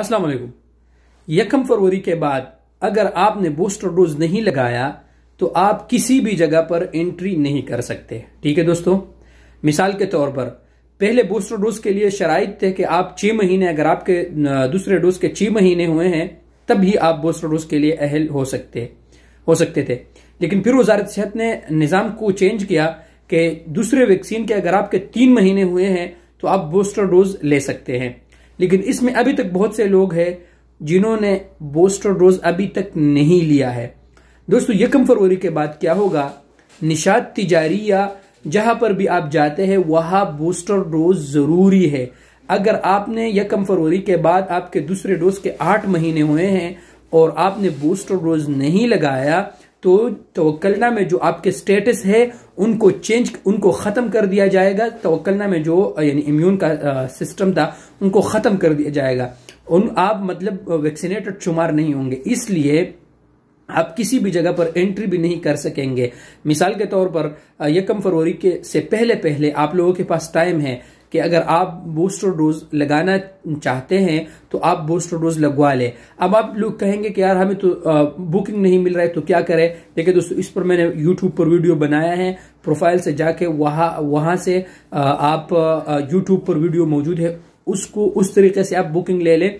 अस्सलाम वालेकुम यकम फरवरी के बाद अगर आपने बूस्टर डोज नहीं लगाया तो आप किसी भी जगह पर एंट्री नहीं कर सकते ठीक है दोस्तों मिसाल के तौर पर पहले बूस्टर डोज के लिए शराइ थे कि आप छह महीने अगर आपके दूसरे डोज के छह महीने हुए हैं तब भी आप बूस्टर डोज के लिए अहल हो सकते हो सकते थे लेकिन फिर वजारत सेहत ने निज़ाम को चेंज किया कि दूसरे वैक्सीन के अगर आपके तीन महीने हुए हैं तो आप बूस्टर डोज ले सकते हैं लेकिन इसमें अभी तक बहुत से लोग हैं जिन्होंने बूस्टर डोज अभी तक नहीं लिया है दोस्तों यकम फरवरी के बाद क्या होगा तिजारी तिजारिया जहां पर भी आप जाते हैं वहां बूस्टर डोज जरूरी है अगर आपने यकम फरवरी के बाद आपके दूसरे डोज के आठ महीने हुए हैं और आपने बूस्टर डोज नहीं लगाया तो तोकलना में जो आपके स्टेटस है उनको चेंज उनको ख़त्म कर दिया जाएगा तोकलना में जो यानी इम्यून का आ, सिस्टम था उनको ख़त्म कर दिया जाएगा उन आप मतलब वैक्सीनेटेड शुमार नहीं होंगे इसलिए आप किसी भी जगह पर एंट्री भी नहीं कर सकेंगे मिसाल के तौर पर यकम फरवरी के से पहले पहले आप लोगों के पास टाइम है कि अगर आप बूस्टर डोज लगाना चाहते हैं तो आप बूस्टर डोज लगवा लें अब आप लोग कहेंगे कि यार हमें तो बुकिंग नहीं मिल रहा है तो क्या करें देखिए दोस्तों इस पर मैंने यूट्यूब पर वीडियो बनाया है प्रोफाइल से जाके वहां वहां से आप यूट्यूब पर वीडियो मौजूद है उसको उस तरीके से आप बुकिंग ले लें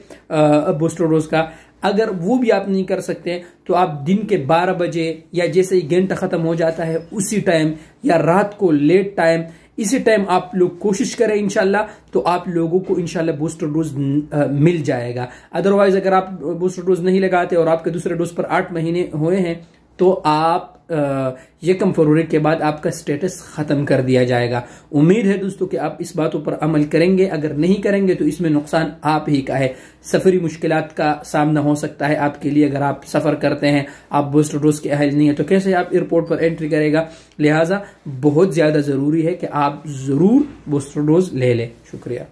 बूस्टर डोज का अगर वो भी आप नहीं कर सकते तो आप दिन के 12 बजे या जैसे ही घंटा ख़त्म हो जाता है उसी टाइम या रात को लेट टाइम इसी टाइम आप लोग कोशिश करें इनशाला तो आप लोगों को इनशाला बूस्टर डोज मिल जाएगा अदरवाइज अगर आप बूस्टर डोज नहीं लगाते और आपके दूसरे डोज पर आठ महीने हुए हैं तो आप ये कम फरवरी के बाद आपका स्टेटस ख़त्म कर दिया जाएगा उम्मीद है दोस्तों कि आप इस बातों पर अमल करेंगे अगर नहीं करेंगे तो इसमें नुकसान आप ही का है सफरी मुश्किल का सामना हो सकता है आपके लिए अगर आप सफ़र करते हैं आप बूस्टर डोज के अहल नहीं है तो कैसे आप एयरपोर्ट पर एंट्री करेगा लिहाजा बहुत ज़्यादा ज़रूरी है कि आप ज़रूर बूस्टर डोज ले लें शुक्रिया